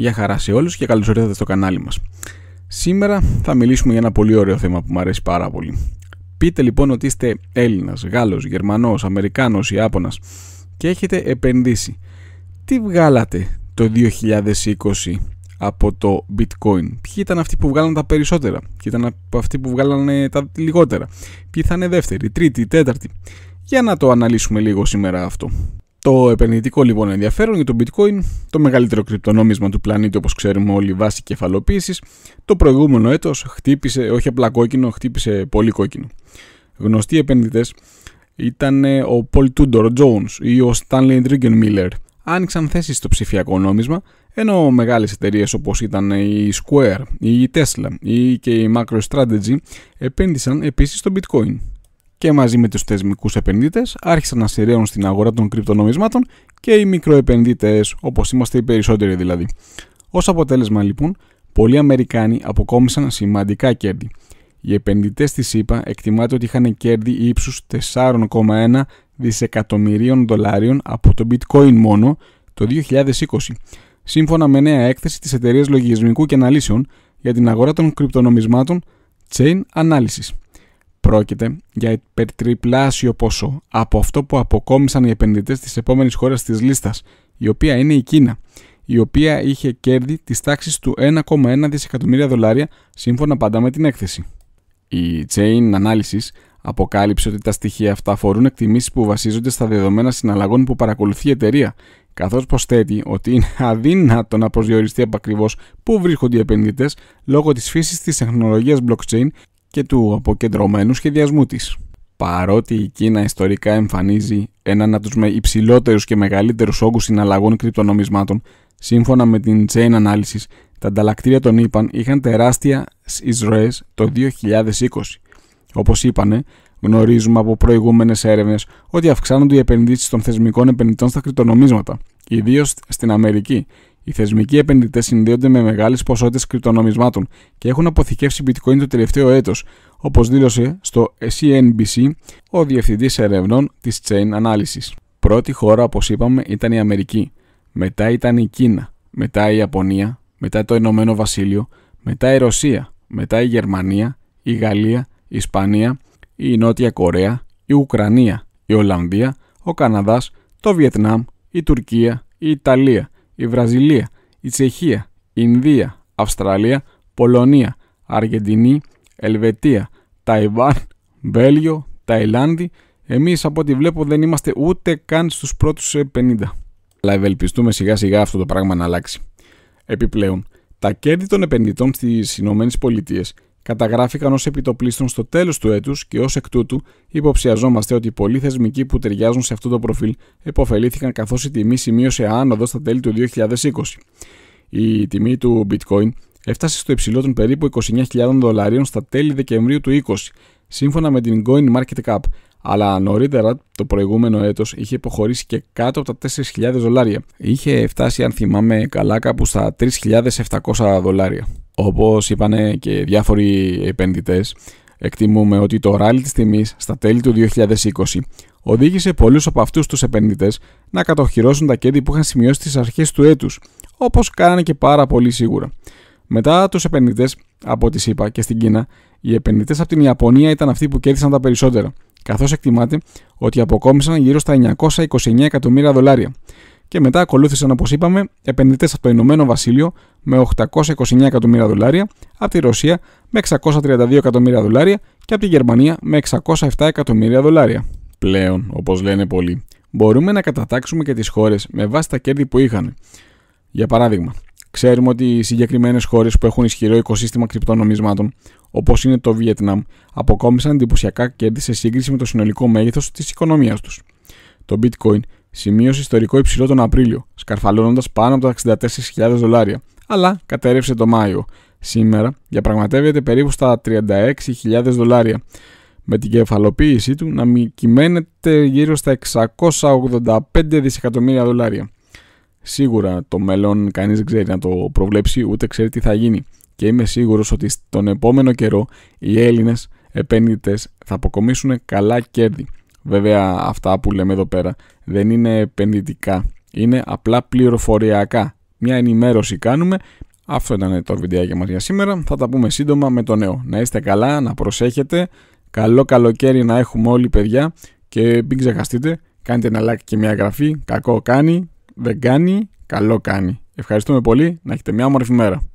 Γεια χαρά σε όλους και καλώς ήρθατε στο κανάλι μας. Σήμερα θα μιλήσουμε για ένα πολύ ωραίο θέμα που μου αρέσει πάρα πολύ. Πείτε λοιπόν ότι είστε Έλληνας, Γάλλος, Γερμανός, Αμερικάνος, Ιάπωνας και έχετε επενδύσει. Τι βγάλατε το 2020 από το bitcoin. Ποιοι ήταν αυτοί που βγάλανε τα περισσότερα. Ποιοι ήταν αυτοί που βγάλανε τα λιγότερα. Ποιοι θα είναι δεύτεροι, τρίτη, τέταρτη. Για να το αναλύσουμε λίγο σήμερα αυτό. Το επενδυτικό λοιπόν ενδιαφέρον για το bitcoin, το μεγαλύτερο κρυπτονόμισμα του πλανήτη όπως ξέρουμε όλοι βάσει κεφαλοποίησης, το προηγούμενο έτος χτύπησε όχι απλά κόκκινο, χτύπησε πολύ κόκκινο. Γνωστοί επενδυτές ήταν ο Paul Tudor Jones ή ο Stanley Druckenmiller. Άνοιξαν θέσεις στο ψηφιακό νόμισμα, ενώ μεγάλες εταιρείες όπως ήταν η Square, η Tesla ή και η MicroStrategy επένδυσαν επίσης στο bitcoin και μαζί με τους θεσμικούς επενδύτες άρχισαν να σειραίουν στην αγορά των κρυπτονομισμάτων και οι μικροεπενδύτες, όπως είμαστε οι περισσότεροι δηλαδή. Ως αποτέλεσμα λοιπόν, πολλοί Αμερικάνοι αποκόμισαν σημαντικά κέρδη. Οι επενδυτές της ΗΠΑ εκτιμάται ότι είχαν κέρδη ύψους 4,1 δισεκατομμυρίων δολάριων από το bitcoin μόνο το 2020, σύμφωνα με νέα έκθεση της εταιρείας λογισμικού και αναλύσεων για την αγορά των κρυπτονομισμάτων Chain Analysis. Πρόκειται για υπερτριπλάσιο ποσό από αυτό που αποκόμισαν οι επενδυτές της επόμενης χώρας της λίστας, η οποία είναι η Κίνα, η οποία είχε κέρδη της τάξης του 1,1 δισεκατομμύρια δολάρια, σύμφωνα πάντα με την έκθεση. Η Chain Analysis αποκάλυψε ότι τα στοιχεία αυτά αφορούν εκτιμήσεις που βασίζονται στα δεδομένα συναλλαγών που παρακολουθεί η εταιρεία, καθώς προσθέτει ότι είναι αδύνατο να προσδιοριστεί από πού βρίσκονται οι επενδυτές λόγω της φύσης της τεχνολογίας blockchain και του αποκεντρωμένου σχεδιασμού της. Παρότι η Κίνα ιστορικά εμφανίζει έναν από τους με υψηλότερους και μεγαλύτερους όγκους συναλλαγών κρυπτονομισμάτων, σύμφωνα με την Chain Analysis, τα ανταλλακτήρια των ΙΠΑΝ είχαν τεράστια εισρωές το 2020. Όπως είπανε, γνωρίζουμε από προηγούμενες έρευνες ότι αυξάνονται οι επενδύσεις των θεσμικών επενδυτών στα κρυπτονομίσματα, ιδίως στην Αμερική, οι θεσμικοί επενδυτές συνδέονται με μεγάλες ποσότητες κρυπτονομισμάτων και έχουν αποθηκεύσει bitcoin το τελευταίο έτος, όπως δήλωσε στο CNBC e ο διευθυντής ερευνών της Chain Analysis. Πρώτη χώρα, όπως είπαμε, ήταν η Αμερική. Μετά ήταν η Κίνα. Μετά η Ιαπωνία. Μετά το Ηνωμένο Βασίλειο. Μετά η Ρωσία. Μετά η Γερμανία. Η Γαλλία. Η Ισπανία. Η Νότια Κορέα. Η Ουκρανία. Η Ολλανδία. Ο Καναδάς. Το Βιετνάμ. Η Τουρκία. Η Ιταλία η Βραζιλία, η Τσεχία, η Ινδία, Αυστραλία, Πολωνία, Αργεντινή, Ελβετία, Ταϊβάν, Βέλγιο, Ταϊλάνδη. Εμείς από ό,τι βλέπω δεν είμαστε ούτε καν στους πρώτους 50. Αλλά ευελπιστούμε σιγά σιγά αυτό το πράγμα να αλλάξει. Επιπλέον, τα κέρδη των επενδυτών στις ΗΠΑ καταγράφηκαν ως επιτοπλίστων στο τέλος του έτους και ως εκ τούτου υποψιαζόμαστε ότι πολλοί θεσμικοί που ταιριάζουν σε αυτό το προφίλ επωφελήθηκαν καθώς η τιμή σημείωσε άνοδο στα τέλη του 2020. Η τιμή του bitcoin έφτασε στο υψηλό των περίπου 29.000 δολαρίων στα τέλη Δεκεμβρίου του 2020 σύμφωνα με την Market CoinMarketCap, αλλά νωρίτερα το προηγούμενο έτος είχε υποχωρήσει και κάτω από τα 4.000 δολάρια. Είχε φτάσει, αν θυμάμαι καλά, κάπου στα 3.700 δολάρια. Όπως είπαν και διάφοροι επενδυτές, εκτιμούμε ότι το ράλι της τιμής στα τέλη του 2020 οδήγησε πολλούς από αυτούς τους επενδυτές να κατοχυρώσουν τα κέρδη που είχαν σημειώσει στις αρχές του έτους, όπως κάνανε και πάρα πολύ σίγουρα. Μετά τους επενδυτές από τη είπα και στην Κίνα, οι επενδυτές από την Ιαπωνία ήταν αυτοί που κέρδισαν τα περισσότερα, καθώς εκτιμάται ότι αποκόμισαν γύρω στα 929 εκατομμύρια δολάρια και μετά ακολούθησαν, όπως είπαμε, επενδυτές από το Ηνωμένο Βασίλειο με 829 εκατομμύρια δολάρια, από τη Ρωσία με 632 εκατομμύρια δολάρια και από τη Γερμανία με 607 εκατομμύρια δολάρια. Πλέον, όπως λένε πολλοί, μπορούμε να κατατάξουμε και τις χώρες με βάση τα κέρδη που είχαν. Για παράδειγμα, ξέρουμε ότι οι συγκεκριμένες χώρες που έχουν ισχυρό οικοσύστημα κρυπτονομισμάτων, όπως είναι το Βιετνάμ, αποκόμισαν εντυπωσιακά κέρδη σε σύγκριση με το συνολικό μέγεθος της οικονομίας τους. Το bitcoin Σημείωσε ιστορικό υψηλό τον Απρίλιο, σκαρφαλώνοντας πάνω από τα 64.000 δολάρια, αλλά κατέρευσε το Μάιο. Σήμερα διαπραγματεύεται περίπου στα 36.000 δολάρια, με την κεφαλοποίησή του να μην κυμαίνεται γύρω στα 685 δισεκατομμύρια δολάρια. Σίγουρα το μέλλον κανείς δεν ξέρει να το προβλέψει, ούτε ξέρει τι θα γίνει. Και είμαι σίγουρος ότι στον επόμενο καιρό οι Έλληνες επένδυτες θα αποκομίσουν καλά κέρδη. Βέβαια αυτά που λέμε εδώ πέρα δεν είναι επενδυτικά, είναι απλά πληροφοριακά. Μια ενημέρωση κάνουμε. Αυτό ήταν το βιντεάκι μας για σήμερα. Θα τα πούμε σύντομα με το νέο. Να είστε καλά, να προσέχετε. Καλό καλοκαίρι να έχουμε όλοι παιδιά και μην ξεχαστείτε, κάντε ένα like και μια εγγραφή. Κακό κάνει, δεν κάνει, καλό κάνει. Ευχαριστούμε πολύ, να έχετε μια όμορφη μέρα.